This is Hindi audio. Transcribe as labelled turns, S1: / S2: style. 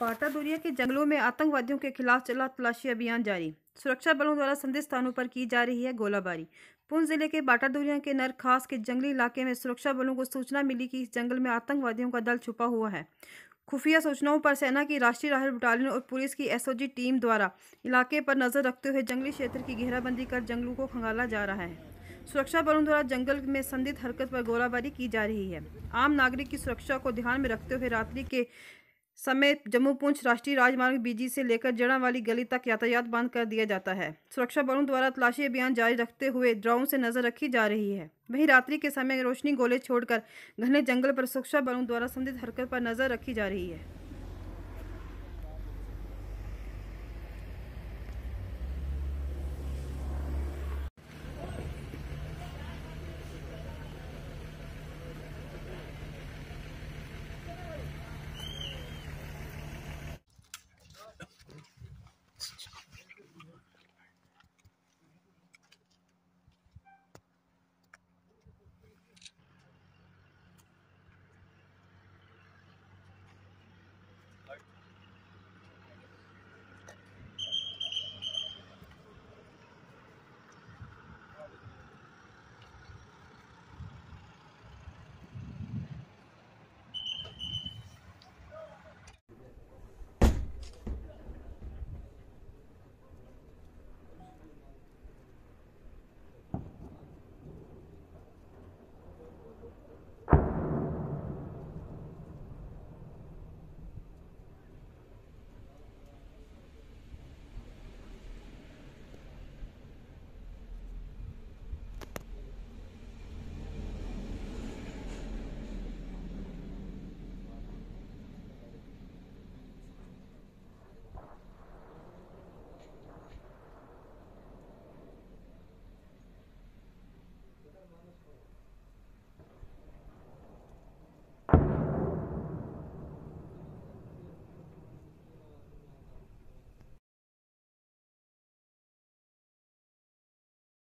S1: पाटा दुरिया के जंगलों में आतंकवादियों के खिलाफ चला तलाशी अभियान जारी सुरक्षा बलों द्वारा संदिग्ध स्थानों पर की जा रही है गोलाबारी पुंछ जिले के बाटा के नर खास के जंगली इलाके में सुरक्षा बलों को सूचना मिली कि इस जंगल में आतंकवादियों का दल छुपा हुआ है खुफिया सूचनाओं पर सेना की राष्ट्रीय राहत बटालियन और पुलिस की एसओजी टीम द्वारा इलाके पर नजर रखते हुए जंगली क्षेत्र की घेराबंदी कर जंगलों को खंगाला जा रहा है सुरक्षा बलों द्वारा जंगल में संदिग्ध हरकत पर गोलाबारी की जा रही है आम नागरिक की सुरक्षा को ध्यान में रखते हुए रात्रि के समय जम्मू पूंछ राष्ट्रीय राजमार्ग बीजी से लेकर जड़ा वाली गली तक यातायात बंद कर दिया जाता है सुरक्षा बलों द्वारा तलाशी अभियान जारी रखते हुए ड्रोन से नजर रखी जा रही है वहीं रात्रि के समय रोशनी गोले छोड़कर घने जंगल पर सुरक्षा बलों द्वारा संदिग्ध हरकत पर नजर रखी जा रही है